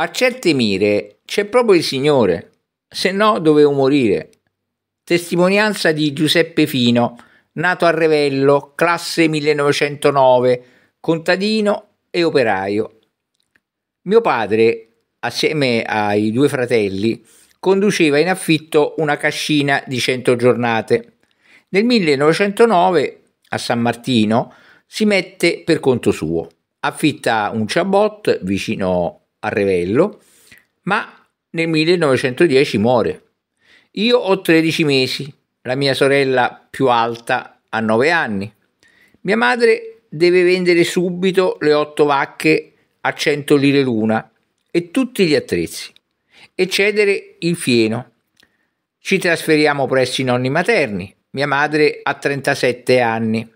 A certe mire c'è proprio il Signore, se no dovevo morire. Testimonianza di Giuseppe Fino, nato a Revello, classe 1909, contadino e operaio. Mio padre, assieme ai due fratelli, conduceva in affitto una cascina di 100 giornate. Nel 1909 a San Martino si mette per conto suo, affitta un ciabot vicino a Revello, ma nel 1910 muore. Io ho 13 mesi, la mia sorella più alta ha 9 anni. Mia madre deve vendere subito le 8 vacche a 100 lire l'una e tutti gli attrezzi e cedere il fieno. Ci trasferiamo presso i nonni materni. Mia madre ha 37 anni.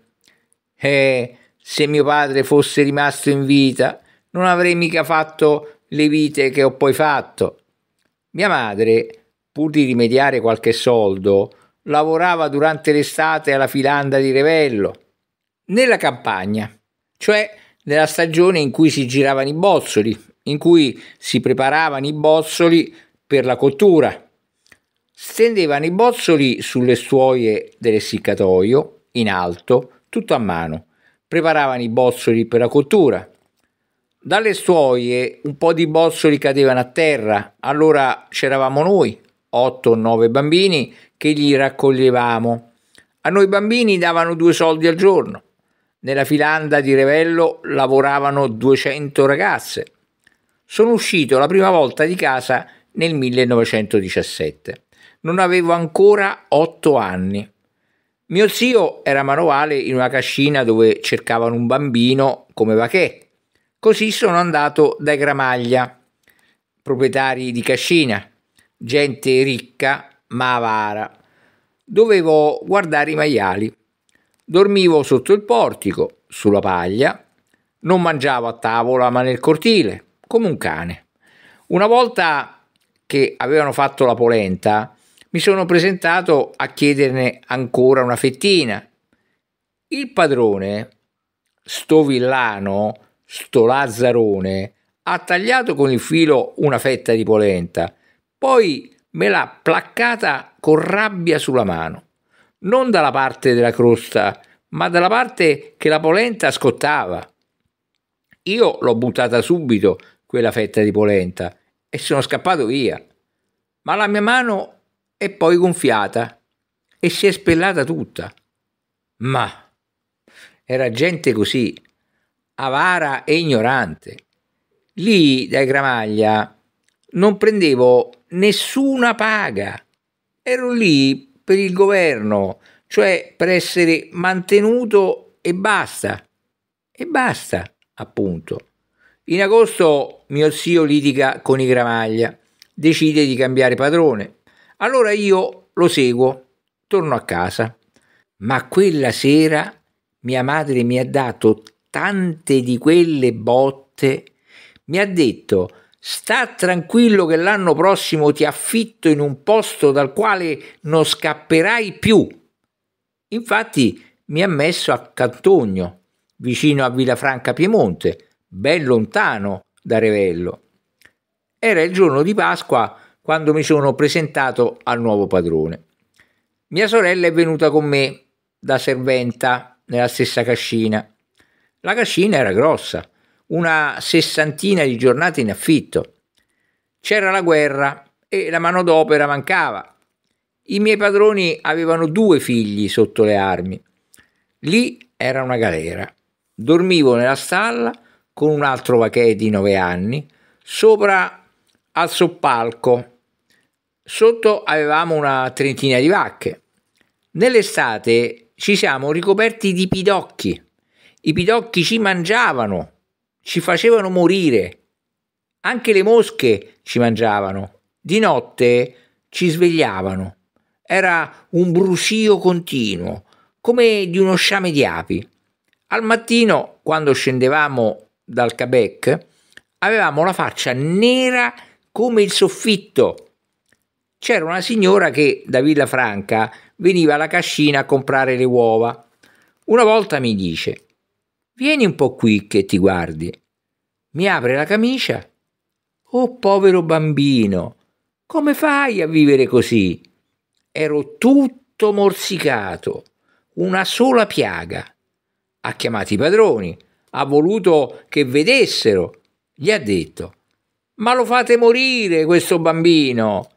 Eh, se mio padre fosse rimasto in vita, non avrei mica fatto le vite che ho poi fatto. Mia madre, pur di rimediare qualche soldo, lavorava durante l'estate alla filanda di Revello, nella campagna, cioè nella stagione in cui si giravano i bozzoli, in cui si preparavano i bozzoli per la cottura. Stendevano i bozzoli sulle stuoie dell'essiccatoio, in alto, tutto a mano. Preparavano i bozzoli per la cottura. Dalle stuoie un po' di bozzoli cadevano a terra, allora c'eravamo noi, otto o nove bambini, che li raccoglievamo. A noi bambini davano due soldi al giorno. Nella filanda di Revello lavoravano 200 ragazze. Sono uscito la prima volta di casa nel 1917. Non avevo ancora otto anni. Mio zio era manovale in una cascina dove cercavano un bambino come vache Così sono andato dai Gramaglia, proprietari di Cascina, gente ricca ma avara. Dovevo guardare i maiali. Dormivo sotto il portico, sulla paglia, non mangiavo a tavola ma nel cortile, come un cane. Una volta che avevano fatto la polenta, mi sono presentato a chiederne ancora una fettina. Il padrone, sto villano, sto Lazzarone ha tagliato con il filo una fetta di polenta, poi me l'ha placcata con rabbia sulla mano, non dalla parte della crosta, ma dalla parte che la polenta scottava. Io l'ho buttata subito quella fetta di polenta e sono scappato via, ma la mia mano è poi gonfiata e si è spellata tutta. Ma era gente così avara e ignorante. Lì dai Gramaglia non prendevo nessuna paga, ero lì per il governo, cioè per essere mantenuto e basta. E basta, appunto. In agosto mio zio litiga con i Gramaglia, decide di cambiare padrone. Allora io lo seguo, torno a casa. Ma quella sera mia madre mi ha dato tante di quelle botte, mi ha detto sta tranquillo che l'anno prossimo ti affitto in un posto dal quale non scapperai più. Infatti mi ha messo a Cantogno, vicino a Villafranca Piemonte, ben lontano da Revello. Era il giorno di Pasqua quando mi sono presentato al nuovo padrone. Mia sorella è venuta con me da serventa nella stessa cascina. La cascina era grossa, una sessantina di giornate in affitto. C'era la guerra e la manodopera mancava. I miei padroni avevano due figli sotto le armi. Lì era una galera. Dormivo nella stalla con un altro vachè di nove anni, sopra al soppalco. Sotto avevamo una trentina di vacche. Nell'estate ci siamo ricoperti di pidocchi i pidocchi ci mangiavano, ci facevano morire. Anche le mosche ci mangiavano. Di notte ci svegliavano. Era un brucio continuo, come di uno sciame di api. Al mattino, quando scendevamo dal Quebec, avevamo la faccia nera come il soffitto. C'era una signora che da Villa Franca veniva alla cascina a comprare le uova. Una volta mi dice: Vieni un po' qui che ti guardi. Mi apre la camicia. Oh povero bambino, come fai a vivere così? Ero tutto morsicato, una sola piaga. Ha chiamato i padroni, ha voluto che vedessero. Gli ha detto, ma lo fate morire questo bambino.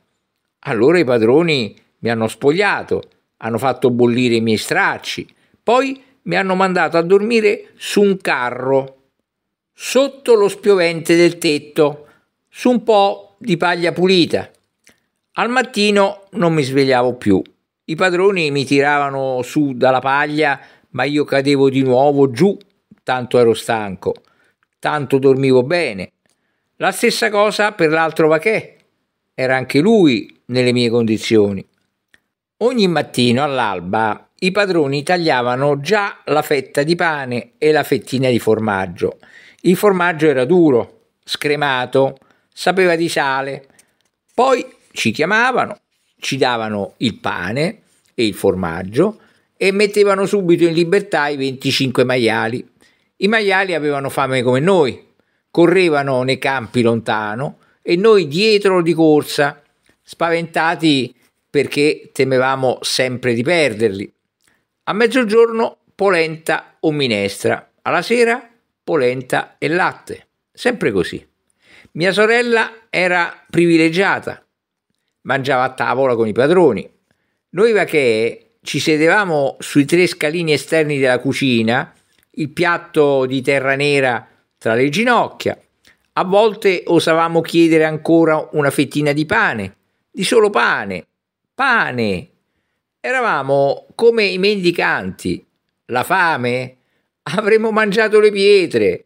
Allora i padroni mi hanno spogliato, hanno fatto bollire i miei stracci, poi mi hanno mandato a dormire su un carro, sotto lo spiovente del tetto, su un po' di paglia pulita. Al mattino non mi svegliavo più. I padroni mi tiravano su dalla paglia, ma io cadevo di nuovo giù, tanto ero stanco, tanto dormivo bene. La stessa cosa per l'altro vaquè, era anche lui nelle mie condizioni. Ogni mattino all'alba i padroni tagliavano già la fetta di pane e la fettina di formaggio. Il formaggio era duro, scremato, sapeva di sale. Poi ci chiamavano, ci davano il pane e il formaggio e mettevano subito in libertà i 25 maiali. I maiali avevano fame come noi, correvano nei campi lontano e noi dietro di corsa, spaventati perché temevamo sempre di perderli. A mezzogiorno polenta o minestra, alla sera polenta e latte, sempre così. Mia sorella era privilegiata, mangiava a tavola con i padroni. Noi vache ci sedevamo sui tre scalini esterni della cucina, il piatto di terra nera tra le ginocchia. A volte osavamo chiedere ancora una fettina di pane, di solo pane, pane, Eravamo come i mendicanti. La fame? Avremmo mangiato le pietre.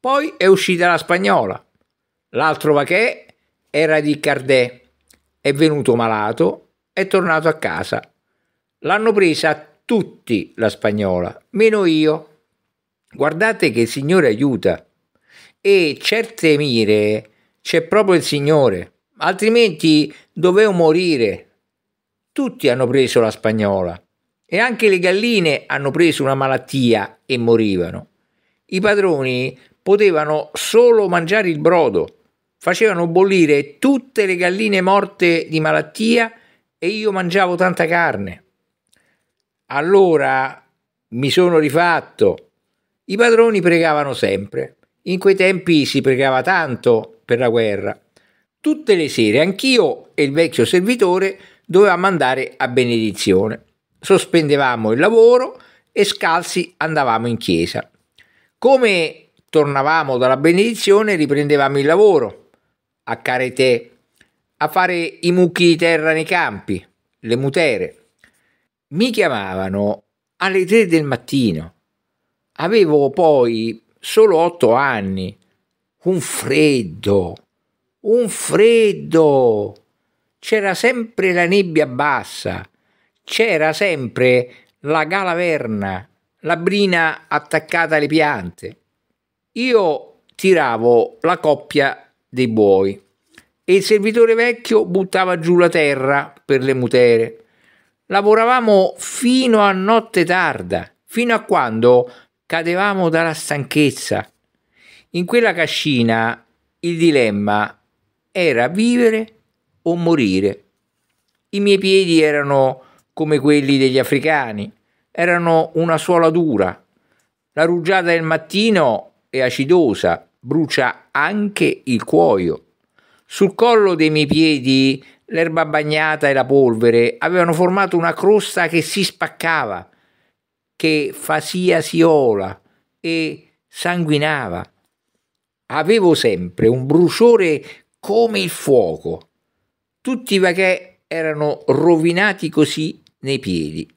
Poi è uscita la spagnola. L'altro vaché era di Cardè. È venuto malato, è tornato a casa. L'hanno presa tutti la spagnola, meno io. Guardate che il Signore aiuta. E certe mire c'è proprio il Signore, altrimenti dovevo morire tutti hanno preso la spagnola e anche le galline hanno preso una malattia e morivano. I padroni potevano solo mangiare il brodo, facevano bollire tutte le galline morte di malattia e io mangiavo tanta carne. Allora mi sono rifatto. I padroni pregavano sempre. In quei tempi si pregava tanto per la guerra. Tutte le sere anch'io e il vecchio servitore dovevamo andare a benedizione. Sospendevamo il lavoro e scalzi andavamo in chiesa. Come tornavamo dalla benedizione riprendevamo il lavoro a Carete, a fare i mucchi di terra nei campi, le mutere. Mi chiamavano alle tre del mattino. Avevo poi solo otto anni. Un freddo, un freddo c'era sempre la nebbia bassa, c'era sempre la galaverna, la brina attaccata alle piante. Io tiravo la coppia dei buoi e il servitore vecchio buttava giù la terra per le mutere. Lavoravamo fino a notte tarda, fino a quando cadevamo dalla stanchezza. In quella cascina il dilemma era vivere o morire. I miei piedi erano come quelli degli africani, erano una suola dura. La rugiada del mattino è acidosa, brucia anche il cuoio. Sul collo dei miei piedi l'erba bagnata e la polvere avevano formato una crosta che si spaccava, che fasiasiola e sanguinava. Avevo sempre un bruciore come il fuoco tutti i vaghè erano rovinati così nei piedi.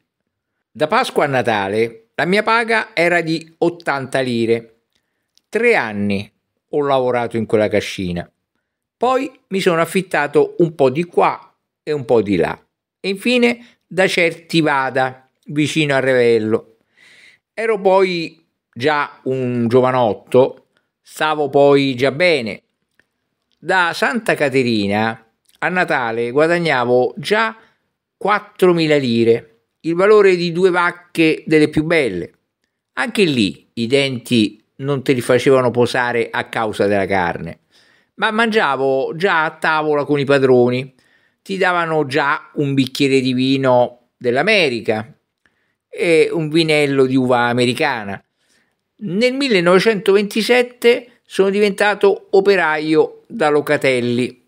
Da Pasqua a Natale la mia paga era di 80 lire. Tre anni ho lavorato in quella cascina. Poi mi sono affittato un po' di qua e un po' di là. E infine da certi vada vicino a Revello. Ero poi già un giovanotto, stavo poi già bene. Da Santa Caterina a Natale guadagnavo già 4.000 lire, il valore di due vacche delle più belle. Anche lì i denti non te li facevano posare a causa della carne, ma mangiavo già a tavola con i padroni, ti davano già un bicchiere di vino dell'America e un vinello di uva americana. Nel 1927 sono diventato operaio da Locatelli